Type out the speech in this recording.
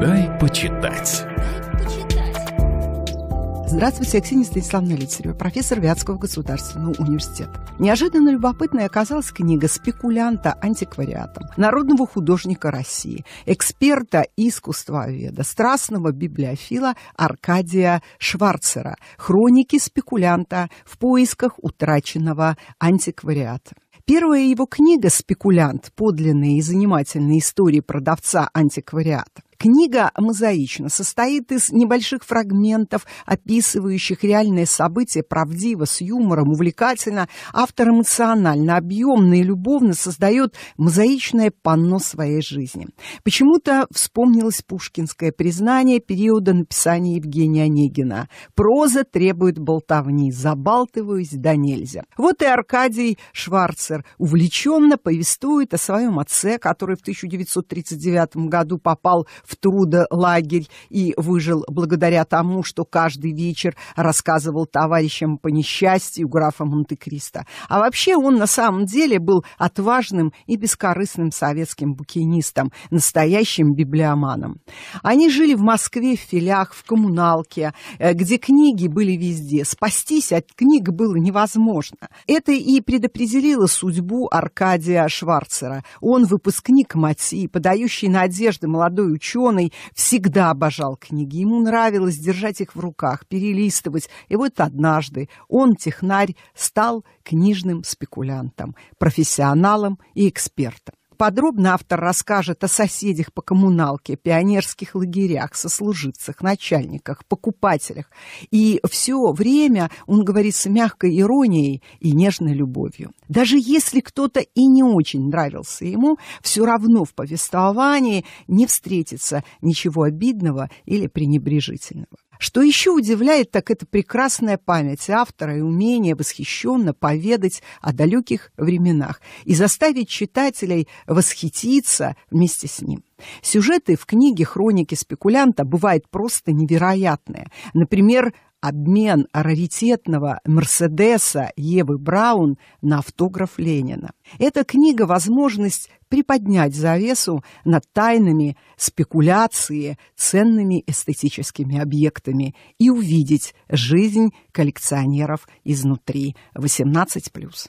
Дай почитать. Здравствуйте, Ксения Станиславовна Лицарева, профессор Вятского государственного университета. Неожиданно любопытной оказалась книга спекулянта антиквариатом, народного художника России, эксперта и искусствоведа, страстного библиофила Аркадия Шварцера «Хроники спекулянта в поисках утраченного антиквариата». Первая его книга «Спекулянт. Подлинные и занимательные истории продавца антиквариата» Книга мозаично состоит из небольших фрагментов, описывающих реальные события правдиво, с юмором, увлекательно. Автор эмоционально, объемно и любовно создает мозаичное панно своей жизни. Почему-то вспомнилось пушкинское признание периода написания Евгения Онегина. Проза требует болтовни, забалтываюсь да нельзя. Вот и Аркадий Шварцер увлеченно повествует о своем отце, который в 1939 году попал в трудолагерь и выжил благодаря тому, что каждый вечер рассказывал товарищам по несчастью графа Монте-Кристо. А вообще он на самом деле был отважным и бескорыстным советским букинистом, настоящим библиоманом. Они жили в Москве в филях, в коммуналке, э, где книги были везде. Спастись от книг было невозможно. Это и предопределило судьбу Аркадия Шварцера. Он выпускник МАТИ, подающий надежды молодой ученый, ученый, всегда обожал книги. Ему нравилось держать их в руках, перелистывать. И вот однажды он, технарь, стал книжным спекулянтом, профессионалом и экспертом. Подробно автор расскажет о соседях по коммуналке, пионерских лагерях, сослуживцах, начальниках, покупателях. И все время он говорит с мягкой иронией и нежной любовью. Даже если кто-то и не очень нравился ему, все равно в повествовании не встретится ничего обидного или пренебрежительного. Что еще удивляет, так это прекрасная память автора и умение восхищенно поведать о далеких временах и заставить читателей восхититься вместе с ним. Сюжеты в книге «Хроники спекулянта» бывают просто невероятные. Например, обмен раритетного «Мерседеса» Евы Браун на автограф Ленина. Эта книга – возможность приподнять завесу над тайнами спекуляции ценными эстетическими объектами и увидеть жизнь коллекционеров изнутри. 18+.